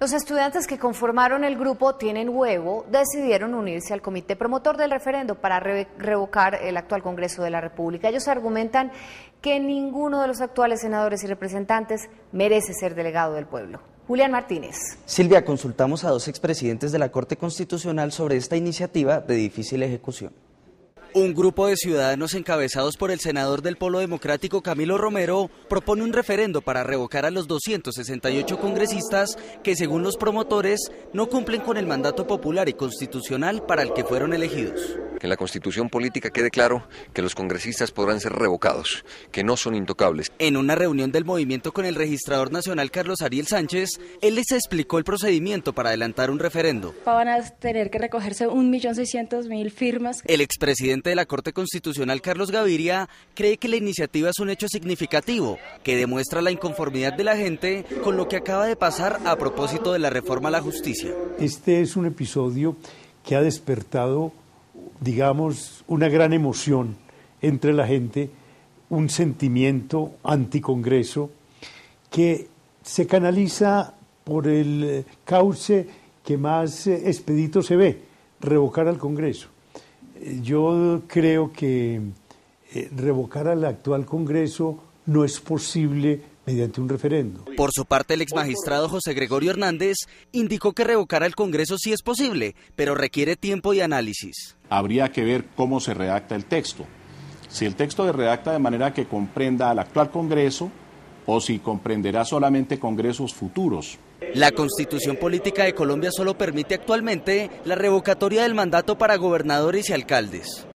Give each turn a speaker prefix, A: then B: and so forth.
A: Los estudiantes que conformaron el grupo Tienen Huevo decidieron unirse al comité promotor del referendo para revocar el actual Congreso de la República. Ellos argumentan que ninguno de los actuales senadores y representantes merece ser delegado del pueblo. Julián Martínez. Silvia, consultamos a dos expresidentes de la Corte Constitucional sobre esta iniciativa de difícil ejecución. Un grupo de ciudadanos encabezados por el senador del Polo Democrático Camilo Romero propone un referendo para revocar a los 268 congresistas que, según los promotores, no cumplen con el mandato popular y constitucional para el que fueron elegidos que en la constitución política quede claro que los congresistas podrán ser revocados, que no son intocables. En una reunión del movimiento con el registrador nacional Carlos Ariel Sánchez, él les explicó el procedimiento para adelantar un referendo. Van a tener que recogerse 1.600.000 firmas. El expresidente de la Corte Constitucional, Carlos Gaviria, cree que la iniciativa es un hecho significativo que demuestra la inconformidad de la gente con lo que acaba de pasar a propósito de la reforma a la justicia.
B: Este es un episodio que ha despertado digamos, una gran emoción entre la gente, un sentimiento anticongreso que se canaliza por el eh, cauce que más eh, expedito se ve, revocar al Congreso. Eh, yo creo que revocar al actual Congreso no es posible un referendo.
A: Por su parte, el exmagistrado José Gregorio Hernández indicó que revocar al Congreso sí es posible, pero requiere tiempo y análisis. Habría que ver cómo se redacta el texto. Si el texto se redacta de manera que comprenda al actual Congreso o si comprenderá solamente Congresos futuros. La constitución política de Colombia solo permite actualmente la revocatoria del mandato para gobernadores y alcaldes.